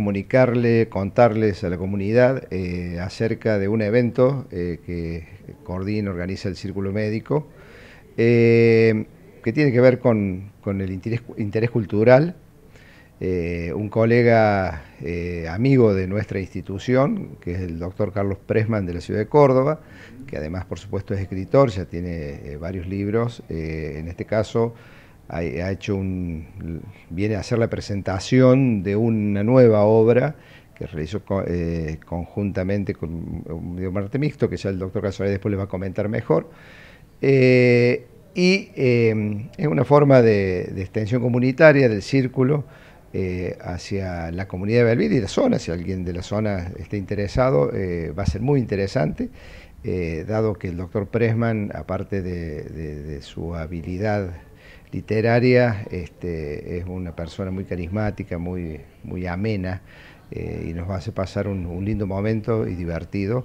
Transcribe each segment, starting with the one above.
comunicarle, contarles a la comunidad eh, acerca de un evento eh, que coordina, organiza el Círculo Médico, eh, que tiene que ver con, el interés, interés cultural. un colega amigo de nuestra institución, que es el doctor Carlos Presman de la ciudad de Córdoba, que además por supuesto es escritor, ya tiene varios libros, en este caso ha, hecho un, viene a hacer la presentación de una nueva obra que realizó eh, conjuntamente con un Marte mixto, que ya el doctor Casuales después le va a comentar mejor. Eh, y eh, es una forma de, extensión comunitaria del círculo hacia la comunidad de Belvide y la zona. Si alguien de la zona está interesado, va a ser muy interesante, dado que el doctor Presman, aparte de su habilidad literaria, este, es una persona muy carismática, muy, muy amena eh, y nos va a hacer pasar un, lindo momento y divertido.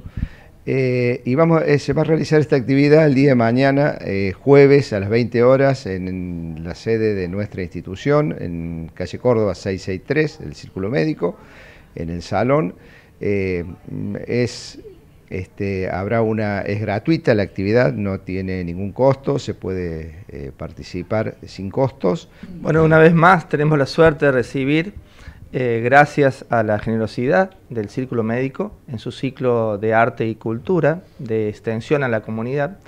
Eh, y vamos, eh, se va a realizar esta actividad el día de mañana, jueves a las 20 horas, en, la sede de nuestra institución, en calle Córdoba 663, el Círculo Médico, en el salón. es este, habrá una, es gratuita la actividad, no tiene ningún costo, se puede eh, participar sin costos. Bueno, una vez más tenemos la suerte de recibir, eh, gracias a la generosidad del Círculo Médico, en su ciclo de arte y cultura, de extensión a la comunidad,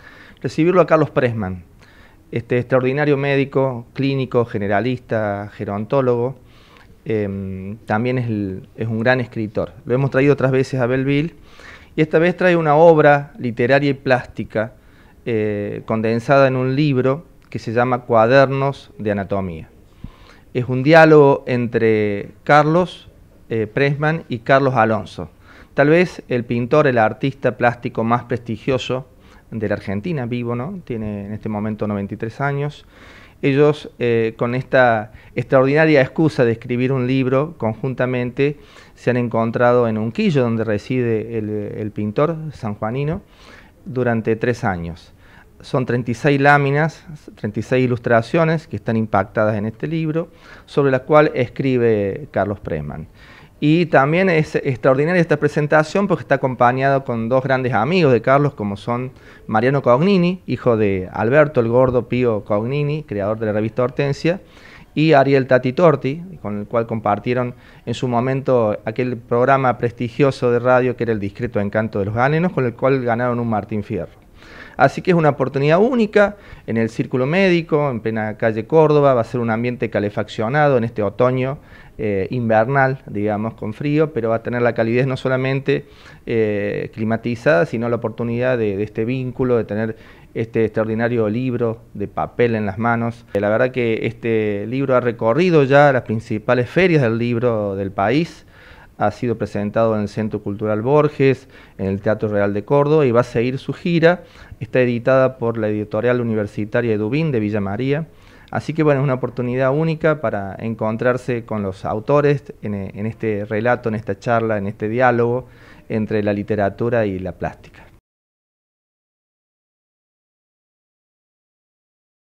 recibirlo a Carlos Presman, este extraordinario médico, clínico, generalista, gerontólogo, em, también es, es un gran escritor. Lo hemos traído otras veces a Belleville y esta vez trae una obra literaria y plástica eh, condensada en un libro que se llama Cuadernos de Anatomía. Es un diálogo entre Carlos eh, Pressman y Carlos Alonso, tal vez el pintor, el artista plástico más prestigioso de la Argentina, vivo, ¿no? Tiene en este momento 93 años ellos eh, con esta extraordinaria excusa de escribir un libro conjuntamente se han encontrado en un quillo donde reside el, pintor sanjuanino, durante tres años. Son 36 láminas, 36 ilustraciones que están impactadas en este libro, sobre la cual escribe Carlos Preman. Y también es extraordinaria esta presentación porque está acompañado con dos grandes amigos de Carlos, como son Mariano Cognini, hijo de Alberto el Gordo Pío Cognini, creador de la revista Hortensia, y Ariel Tati Torti, con el cual compartieron en su momento aquel programa prestigioso de radio que era El Discreto Encanto de los Gánenos, con el cual ganaron un Martín Fierro. Así que es una oportunidad única en el Círculo Médico, en plena calle Córdoba, va a ser un ambiente calefaccionado en este otoño eh, invernal, digamos, con frío, pero va a tener la calidez no solamente eh, climatizada, sino la oportunidad de, este vínculo, de tener este extraordinario libro de papel en las manos. Eh, la verdad que este libro ha recorrido ya las principales ferias del libro del país ha sido presentado en el Centro Cultural Borges, en el Teatro Real de Córdoba y va a seguir su gira. Está editada por la editorial universitaria Edubín de Villa María. Así que bueno, es una oportunidad única para encontrarse con los autores en este relato, en esta charla, en este diálogo entre la literatura y la plástica.